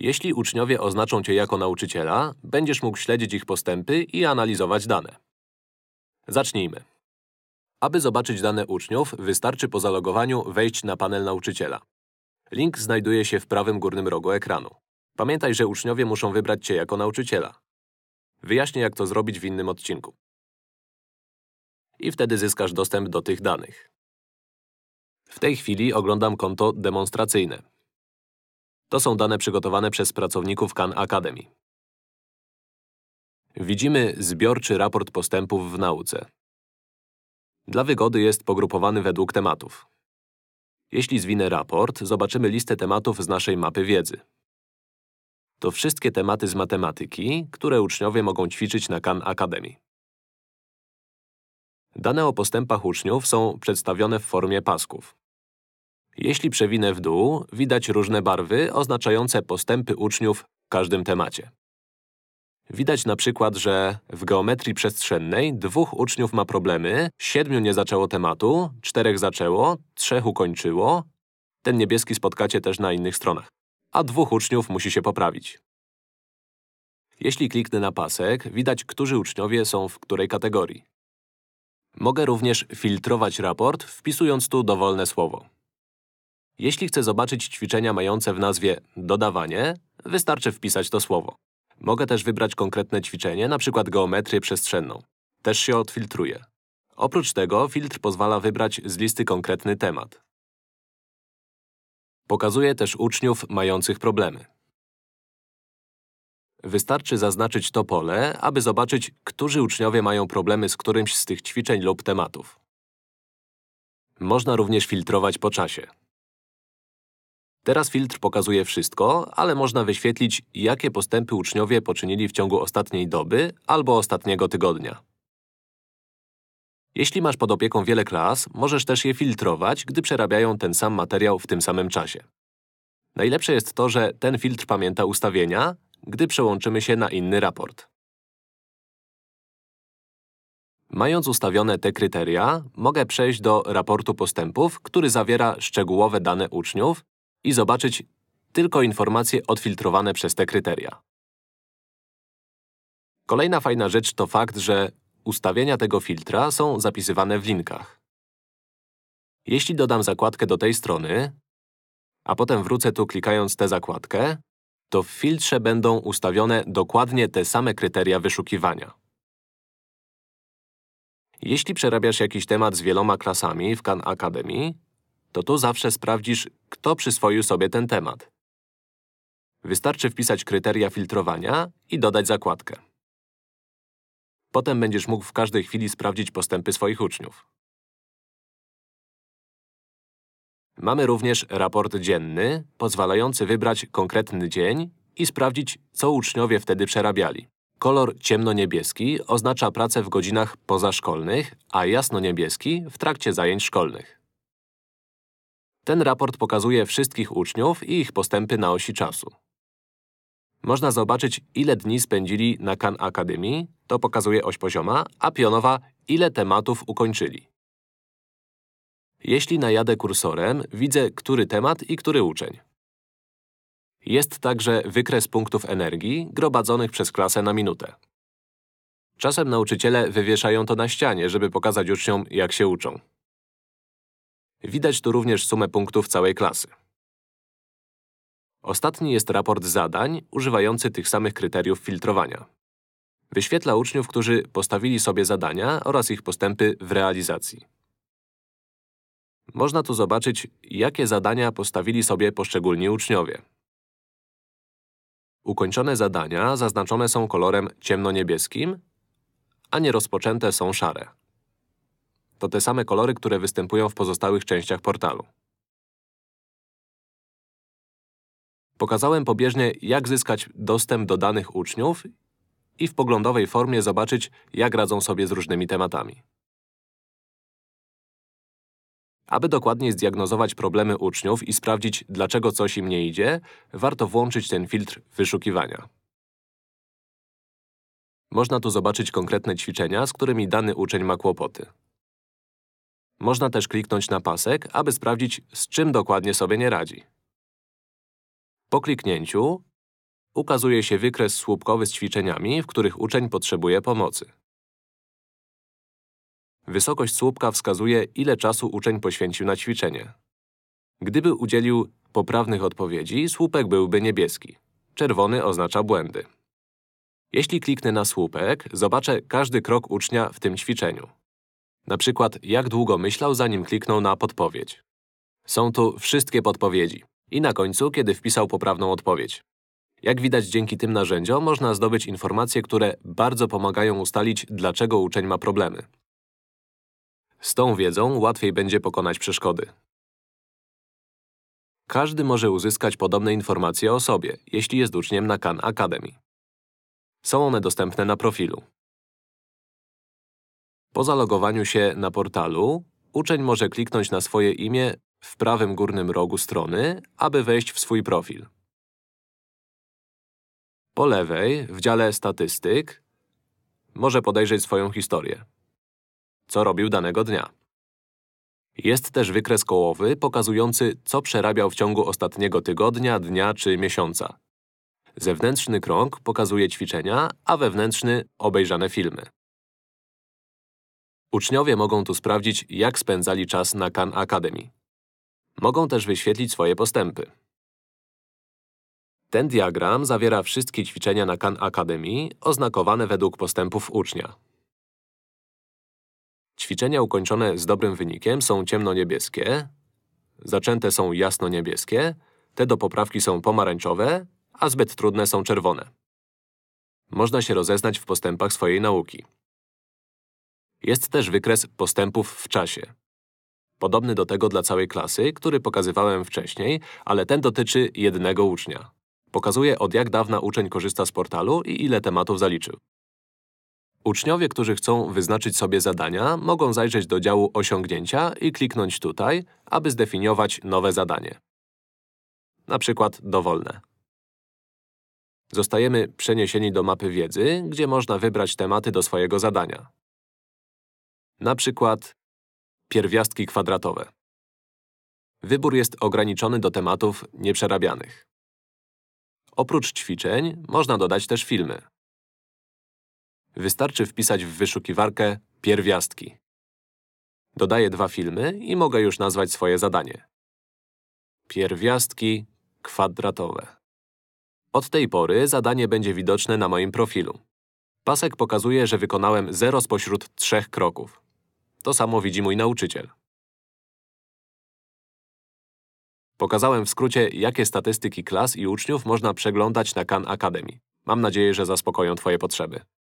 Jeśli uczniowie oznaczą cię jako nauczyciela, będziesz mógł śledzić ich postępy i analizować dane. Zacznijmy. Aby zobaczyć dane uczniów, wystarczy po zalogowaniu wejść na panel nauczyciela. Link znajduje się w prawym górnym rogu ekranu. Pamiętaj, że uczniowie muszą wybrać Cię jako nauczyciela. Wyjaśnię, jak to zrobić w innym odcinku. I wtedy zyskasz dostęp do tych danych. W tej chwili oglądam konto demonstracyjne. To są dane przygotowane przez pracowników Khan Academy. Widzimy zbiorczy raport postępów w nauce. Dla wygody jest pogrupowany według tematów. Jeśli zwinę raport, zobaczymy listę tematów z naszej mapy wiedzy. To wszystkie tematy z matematyki, które uczniowie mogą ćwiczyć na Khan Academy. Dane o postępach uczniów są przedstawione w formie pasków. Jeśli przewinę w dół, widać różne barwy oznaczające postępy uczniów w każdym temacie. Widać na przykład, że w geometrii przestrzennej dwóch uczniów ma problemy, siedmiu nie zaczęło tematu, czterech zaczęło, trzech ukończyło. Ten niebieski spotkacie też na innych stronach. A dwóch uczniów musi się poprawić. Jeśli kliknę na pasek, widać, którzy uczniowie są w której kategorii. Mogę również filtrować raport, wpisując tu dowolne słowo. Jeśli chcę zobaczyć ćwiczenia mające w nazwie dodawanie, wystarczy wpisać to słowo. Mogę też wybrać konkretne ćwiczenie, np. geometrię przestrzenną. Też się odfiltruje. Oprócz tego filtr pozwala wybrać z listy konkretny temat. Pokazuje też uczniów mających problemy. Wystarczy zaznaczyć to pole, aby zobaczyć, którzy uczniowie mają problemy z którymś z tych ćwiczeń lub tematów. Można również filtrować po czasie. Teraz filtr pokazuje wszystko, ale można wyświetlić, jakie postępy uczniowie poczynili w ciągu ostatniej doby albo ostatniego tygodnia. Jeśli masz pod opieką wiele klas, możesz też je filtrować, gdy przerabiają ten sam materiał w tym samym czasie. Najlepsze jest to, że ten filtr pamięta ustawienia, gdy przełączymy się na inny raport. Mając ustawione te kryteria, mogę przejść do raportu postępów, który zawiera szczegółowe dane uczniów i zobaczyć tylko informacje odfiltrowane przez te kryteria. Kolejna fajna rzecz to fakt, że ustawienia tego filtra są zapisywane w linkach. Jeśli dodam zakładkę do tej strony, a potem wrócę tu klikając tę zakładkę, to w filtrze będą ustawione dokładnie te same kryteria wyszukiwania. Jeśli przerabiasz jakiś temat z wieloma klasami w Khan Academy, to tu zawsze sprawdzisz, kto przyswoił sobie ten temat. Wystarczy wpisać kryteria filtrowania i dodać zakładkę. Potem będziesz mógł w każdej chwili sprawdzić postępy swoich uczniów. Mamy również raport dzienny, pozwalający wybrać konkretny dzień i sprawdzić, co uczniowie wtedy przerabiali. Kolor ciemno-niebieski oznacza pracę w godzinach pozaszkolnych, a jasno-niebieski w trakcie zajęć szkolnych. Ten raport pokazuje wszystkich uczniów i ich postępy na osi czasu. Można zobaczyć, ile dni spędzili na Khan Academy, to pokazuje oś pozioma, a pionowa, ile tematów ukończyli. Jeśli najadę kursorem, widzę, który temat i który uczeń. Jest także wykres punktów energii gromadzonych przez klasę na minutę. Czasem nauczyciele wywieszają to na ścianie, żeby pokazać uczniom, jak się uczą. Widać tu również sumę punktów całej klasy. Ostatni jest raport zadań, używający tych samych kryteriów filtrowania. Wyświetla uczniów, którzy postawili sobie zadania oraz ich postępy w realizacji. Można tu zobaczyć, jakie zadania postawili sobie poszczególni uczniowie. Ukończone zadania zaznaczone są kolorem ciemnoniebieskim, a nierozpoczęte są szare to te same kolory, które występują w pozostałych częściach portalu. Pokazałem pobieżnie, jak zyskać dostęp do danych uczniów i w poglądowej formie zobaczyć, jak radzą sobie z różnymi tematami. Aby dokładniej zdiagnozować problemy uczniów i sprawdzić, dlaczego coś im nie idzie, warto włączyć ten filtr wyszukiwania. Można tu zobaczyć konkretne ćwiczenia, z którymi dany uczeń ma kłopoty. Można też kliknąć na pasek, aby sprawdzić, z czym dokładnie sobie nie radzi. Po kliknięciu ukazuje się wykres słupkowy z ćwiczeniami, w których uczeń potrzebuje pomocy. Wysokość słupka wskazuje, ile czasu uczeń poświęcił na ćwiczenie. Gdyby udzielił poprawnych odpowiedzi, słupek byłby niebieski. Czerwony oznacza błędy. Jeśli kliknę na słupek, zobaczę każdy krok ucznia w tym ćwiczeniu. Na przykład, jak długo myślał, zanim kliknął na podpowiedź. Są tu wszystkie podpowiedzi. I na końcu, kiedy wpisał poprawną odpowiedź. Jak widać, dzięki tym narzędziom można zdobyć informacje, które bardzo pomagają ustalić, dlaczego uczeń ma problemy. Z tą wiedzą łatwiej będzie pokonać przeszkody. Każdy może uzyskać podobne informacje o sobie, jeśli jest uczniem na Khan Academy. Są one dostępne na profilu. Po zalogowaniu się na portalu uczeń może kliknąć na swoje imię w prawym górnym rogu strony, aby wejść w swój profil. Po lewej, w dziale Statystyk, może podejrzeć swoją historię. Co robił danego dnia. Jest też wykres kołowy pokazujący, co przerabiał w ciągu ostatniego tygodnia, dnia czy miesiąca. Zewnętrzny krąg pokazuje ćwiczenia, a wewnętrzny – obejrzane filmy. Uczniowie mogą tu sprawdzić, jak spędzali czas na Khan Academy. Mogą też wyświetlić swoje postępy. Ten diagram zawiera wszystkie ćwiczenia na Khan Academy, oznakowane według postępów ucznia. Ćwiczenia ukończone z dobrym wynikiem są ciemnoniebieskie, zaczęte są jasnoniebieskie, te do poprawki są pomarańczowe, a zbyt trudne są czerwone. Można się rozeznać w postępach swojej nauki. Jest też wykres postępów w czasie. Podobny do tego dla całej klasy, który pokazywałem wcześniej, ale ten dotyczy jednego ucznia. Pokazuje, od jak dawna uczeń korzysta z portalu i ile tematów zaliczył. Uczniowie, którzy chcą wyznaczyć sobie zadania, mogą zajrzeć do działu Osiągnięcia i kliknąć tutaj, aby zdefiniować nowe zadanie. Na przykład dowolne. Zostajemy przeniesieni do mapy wiedzy, gdzie można wybrać tematy do swojego zadania. Na przykład pierwiastki kwadratowe. Wybór jest ograniczony do tematów nieprzerabianych. Oprócz ćwiczeń można dodać też filmy. Wystarczy wpisać w wyszukiwarkę pierwiastki. Dodaję dwa filmy i mogę już nazwać swoje zadanie. Pierwiastki kwadratowe. Od tej pory zadanie będzie widoczne na moim profilu. Pasek pokazuje, że wykonałem 0 spośród trzech kroków. To samo widzi mój nauczyciel. Pokazałem w skrócie, jakie statystyki klas i uczniów można przeglądać na Khan Academy. Mam nadzieję, że zaspokoją Twoje potrzeby.